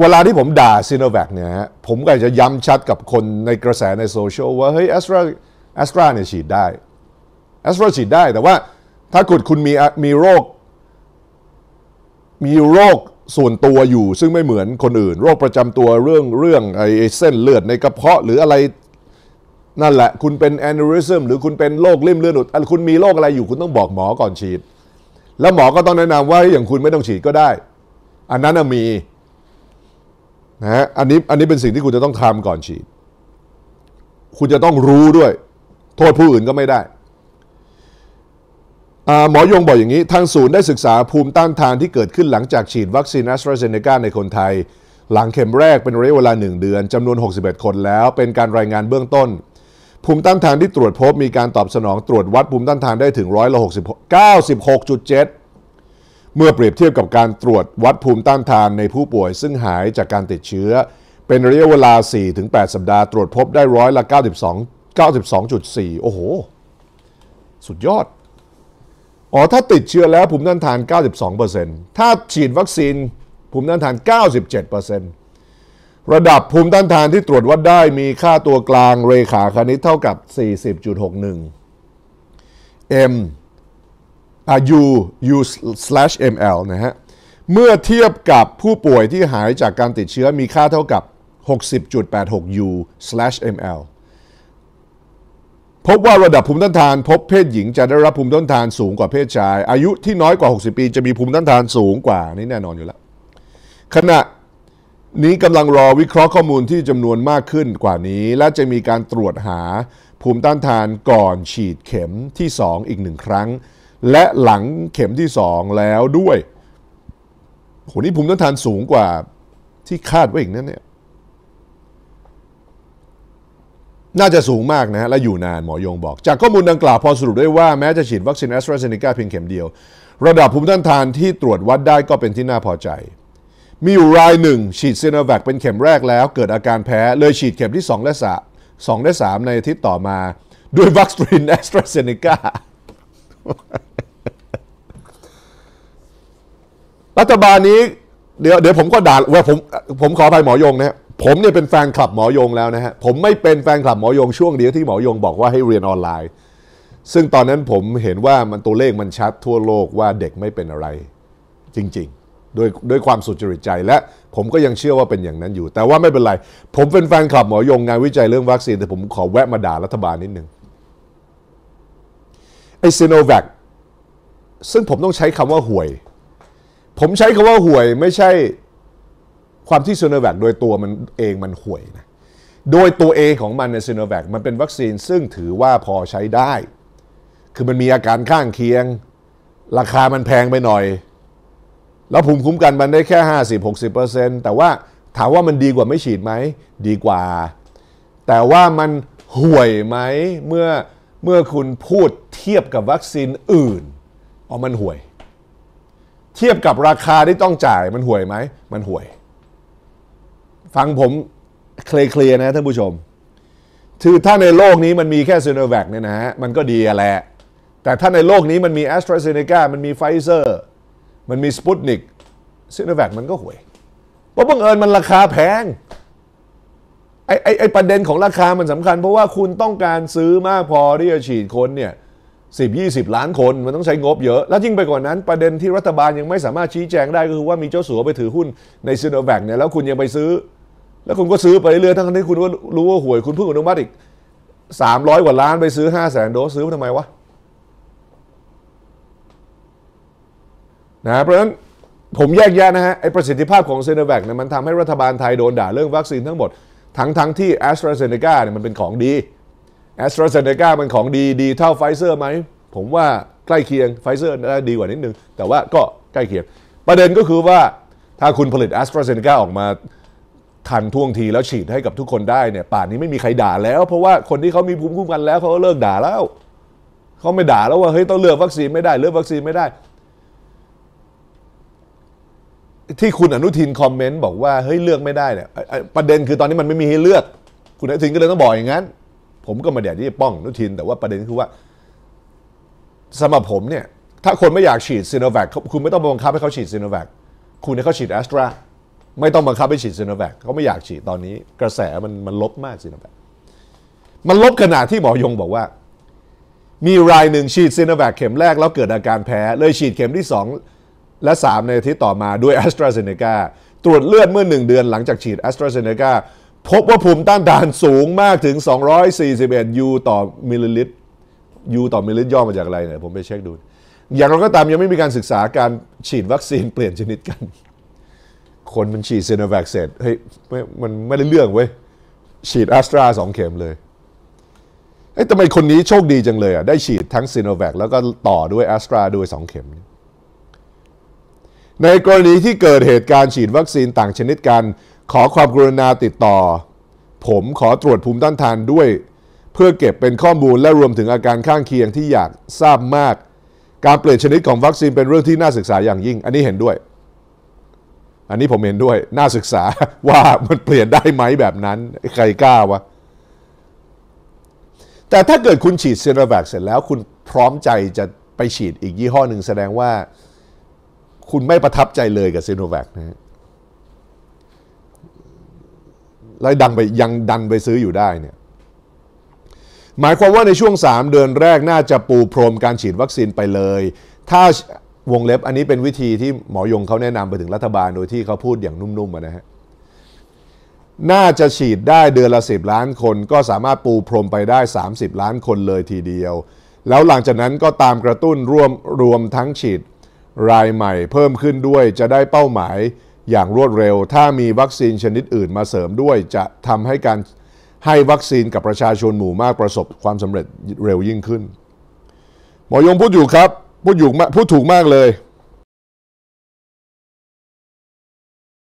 เวลาที่ผมด่าซีโนแวคเนี่ยฮะ ผมก็จะย้ำชัดกับคนในกระแสในโซเชียลว่าเฮ้ยแอสตราแอสตราเนี่ยฉีดได้แอสตราฉีดได้ แต่ว่า ถ้าเกิดคุณมีมีโรค มีโรคส่วนตัวอยู่ ซึ่งไม่เหมือนคนอื่น โรคประจำตัวเรื่องเรื่องไอเส้นเลือดในกระเพาะหรืออะไร นั่นแหละ คุณเป็นแอนนูริซึมหรือคุณเป็นโรคลิ่มเลือดอุดคุณมีโรคอะไรอยู่ คุณต้องบอกหมอก่อนฉีด แล้วหมอ ก็ต้องแนะนำว่าอย่างคุณไม่ต้องฉีดก็ได้ อันนั้นมีนะฮะอันนี้อันนี้เป็นสิ่งที่คุณจะต้องทำก่อนฉีด คุณจะต้องรู้ด้วย โทษผู้อื่นก็ไม่ได้ หมอยงบอกอย่างนี้ ทางศูนย์ได้ศึกษาภูมิต้านทานที่เกิดขึ้นหลังจากฉีดวัคซีนแอสตราเซเนกาในคนไทย หลังเข็มแรกเป็นระยะเวลา 1 เดือนจำนวน 61 คนแล้ว เป็นการรายงานเบื้องต้น ภูมิต้านทานที่ตรวจพบมีการตอบสนองตรวจวัดภูมิต้านทานได้ถึงร้อยละหกสิบเก้าสิบหกจุดเจ็ดเมื่อเปรียบเทียบกับการตรวจวัดภูมิต้านทานในผู้ป่วยซึ่งหายจากการติดเชื้อเป็นระยะเวลา 4-8 สัปดาห์ตรวจพบได้ร้อยละ92 92.4 โอ้โห สุดยอด อ๋อ ถ้าติดเชื้อแล้วภูมิต้านทาน 92%ถ้าฉีดวัคซีนภูมิต้านทาน 97%ระดับภูมิต้านทานที่ตรวจวัดได้มีค่าตัวกลางเรขาคณิตเท่ากับ 40.61 m u u slash ml นะฮะ เมื่อเทียบกับผู้ป่วยที่หายจากการติดเชื้อมีค่าเท่ากับ 60.86 u slash ml พบว่าระดับภูมิต้านทานพบเพศหญิงจะได้รับภูมิต้านทานสูงกว่าเพศชาย อายุที่น้อยกว่า 60 ปี จะมีภูมิต้านทานสูงกว่านี่แน่นอนอยู่แล้ว ขณะนี้กำลังรอวิเคราะห์ข้อมูลที่จำนวนมากขึ้นกว่านี้ และจะมีการตรวจหาภูมิต้านทานก่อนฉีดเข็มที่2อีกหนึ่งครั้งและหลังเข็มที่ 2 แล้วด้วยโหนี่ภูมิต้านทานสูงกว่าที่คาดไว้อีกนั่นเนี่ย น่าจะสูงมากนะฮะ และอยู่นาน หมอยงบอก จากข้อมูลดังกล่าวพอสรุปได้ว่า แม้จะฉีดวัคซีนแอสตราเซเนกาเพียงเข็มเดียว ระดับภูมิต้านทานที่ตรวจวัดได้ก็เป็นที่น่าพอใจ มีอยู่รายหนึ่ง ฉีดซีโนแวคเป็นเข็มแรกแล้ว เกิดอาการแพ้เลยฉีดเข็มที่2และ3 2และ3ในอาทิตย์ต่อมาด้วยวัคซีนแอสตราเซเนการัฐบาลนี้เดี๋ยวเดี๋ยวผมก็ด่าว่าผมผมขออภัยหมอยงนะะผมเนี่ยเป็นแฟนคลับหมอยงแล้วนะฮะผมไม่เป็นแฟนคลับหมอยงช่วงเดียวที่หมอยงบอกว่าให้เรียนออนไลน์ ซึ่งตอนนั้นผมเห็นว่ามันตัวเลขมันชัดทั่วโลกว่าเด็กไม่เป็นอะไรจริงๆด้วยด้วยความสุจริตใจและผมก็ยังเชื่อว่าเป็นอย่างนั้นอยู่ แต่ว่าไม่เป็นไร ผมเป็นแฟนคลับหมอยง งานวิจัยเรื่องวัคซีนแต่ผมขอแวะมาด่ารัฐบาลนิดนึงไอซีโนแวคซึ่งผมต้องใช้คำว่าห่วยผมใช้คาว่าห่วยไม่ใช่ความที่ซีโนแวคโดยตัวมันเองมันห่วยนะ โดยตัวเองของมันในซีโนแวคมันเป็นวัคซีนซึ่งถือว่าพอใช้ได้ คือมันมีอาการข้างเคียง ราคามันแพงไปหน่อย แล้วภูมิคุ้มกันมันได้แค่ 50-60%แต่ว่าถามว่ามันดีกว่าไม่ฉีดไหม ดีกว่า แต่ว่ามันห่วยไหมเมื่อเมื่อคุณพูดเทียบกับวัคซีนอื่นอ๋อมันห่วยเทียบกับราคาที่ต้องจ่ายมันห่วยไหมมันห่วย ฟังผมเคลียร์นะท่านผู้ชมคือถ้าในโลกนี้มันมีแค่ซีโนแวคเนี่ยนะฮะมันก็ดีแหละแต่ถ้าในโลกนี้มันมีแอสตราเซเนกามันมีไฟเซอร์ มันมีสปุตนิกซีโนแวคมันก็ห่วย เพราะบังเอิญมันราคาแพงไอ้ไอ้ไอ้ประเด็นของราคามันสำคัญเพราะว่าคุณต้องการซื้อมากพอที่จะฉีดคนเนี่ย10 20 ล้านคนมันต้องใช้งบเยอะแล้วยิ่งไปกว่านั้น ประเด็นที่รัฐบาลยังไม่สามารถชี้แจงได้ ก็คือว่ามีเจ้าสัวไปถือหุ้นในซีโนแวคเนี่ยแล้วคุณยังไปซื้อ แล้วคุณก็ซื้อไปเรื่อยทั้งที่คุณรู้ว่าหวยคุณเพิ่งอนุมัติอีก300กว่าล้านไปซื้อ 5 0 0แสนโดสซื้อทำไมวะนะเพราะฉะนั้นผมแยกแยะนะฮะไอประสิทธิภาพของซีโนแวคเนี่ยมันทำให้รัฐบาลไทยโดนด่าเรื่องวัคซีนทั้งหมดทั้งทั้งที่แอสตราเซเนกาเนี่ยมันเป็นของดีแอสตราเซเนกามันของดี ดีเท่าไฟเซอร์ไหมผมว่าใกล้เคียงไฟเซอร์ได้ดีกว่านิดนึง แต่ว่าก็ใกล้เคียง ประเด็นก็คือว่าถ้าคุณผลิตแอสตราเซเนกาออกมาทันท่วงทีแล้วฉีดให้กับทุกคนได้เนี่ย ป่านนี้ไม่มีใครด่าแล้ว เพราะว่าคนที่เขามีภูมิคุ้มกันแล้วเขาก็เลิกด่าแล้ว เขาไม่ด่าแล้วว่า เฮ้ยต้องเลือกวัคซีนไม่ได้ เลือกวัคซีนไม่ได้ ที่คุณอนุทินคอมเมนต์บอกว่าเฮ้ยเลือกไม่ได้เนี่ยประเด็นคือตอนนี้มันไม่มีให้เลือก คุณอนุทินก็เลยต้องบอกอย่างนั้นผมก็มาเดี๋ยวที่ป้องนุทินแต่ว่าประเด็นคือว่าสำหรับผมเนี่ยถ้าคนไม่อยากฉีดซีโนแวคคุณไม่ต้องบังคับให้เขาฉีดซีโนแวคคุณให้เขาฉีดแอสตราไม่ต้องบังคับให้ฉีดซีโนแวคเขาไม่อยากฉีดตอนนี้กระแสมันมันลบมากซีโนแวคมันลบขนาดที่หมอยงบอกว่า มีรายหนึ่งฉีดซีโนแวคเข็มแรกแล้วเกิดอาการแพ้เลยฉีดเข็มที่ 2 และ 3 ในอาทิตย์ต่อมาด้วยแอสตราเซเนกาตรวจเลือดเมื่อ 1 เดือนหลังจากฉีดแอสตราเซเนกาพบว่าภูมิต้านทานสูงมากถึง 241ยูต่อมิลลิลิตรยูต่อมิลลิลิตรย่อมาจากอะไรเนี่ยผมไปเช็คดู อย่างเราก็ตามยังไม่มีการศึกษาการฉีดวัคซีนเปลี่ยนชนิดกัน คนมันฉีดซีโนแวคเสร็จเฮ้ยมันไม่ได้เรื่องเว้ย ฉีดแอสตราสองเข็มเลยเฮ้ยทำไมคนนี้โชคดีจังเลยอ่ะได้ฉีดทั้งซีโนแวคแล้วก็ต่อด้วยแอสตราด้วยสองเข็ม ในกรณีที่เกิดเหตุการณ์ฉีดวัคซีนต่างชนิดกันขอความกรุณาติดต่อ ผมขอตรวจภูมิต้านทานด้วย เพื่อเก็บเป็นข้อมูลและรวมถึงอาการข้างเคียงที่อยากทราบมาก การเปลี่ยนชนิดของวัคซีนเป็นเรื่องที่น่าศึกษาอย่างยิ่ง อันนี้เห็นด้วย อันนี้ผมเห็นด้วยน่าศึกษาว่ามันเปลี่ยนได้ไหมแบบนั้น ใครกล้าวะแต่ถ้าเกิดคุณฉีดซีโนแวคเสร็จแล้วคุณพร้อมใจจะไปฉีดอีกยี่ห้อหนึ่งแสดงว่าคุณไม่ประทับใจเลยกับซีโนแวคนะแลวดังไปยังดันไปซื้ออยู่ได้เนี่ยหมายความว่าในช่วง 3 เดือนแรกน่าจะปูพรมการฉีดวัคซีนไปเลย ถ้าวงเล็บอันนี้เป็นวิธีที่หมอยงเขาแนะนำไปถึงรัฐบาลโดยที่เขาพูดอย่างนุ่มๆนะฮะน่าจะฉีดได้เดือนละ 10 ล้านคน ก็สามารถปูพรมไปได้ 30 ล้านคนเลยทีเดียว แล้วหลังจากนั้นก็ตามกระตุ้นรวมรวมทั้งฉีดรายใหม่ เพิ่มขึ้นด้วยจะได้เป้าหมายอย่างรวดเร็วถ้ามีวัคซีนชนิดอื่นมาเสริมด้วยจะทำให้การให้วัคซีนกับประชาชนหมู่มากประสบความสำเร็จเร็วยิ่งขึ้น หมอยงพูดอยู่ครับพูดอยู่พูดถูกมากเลย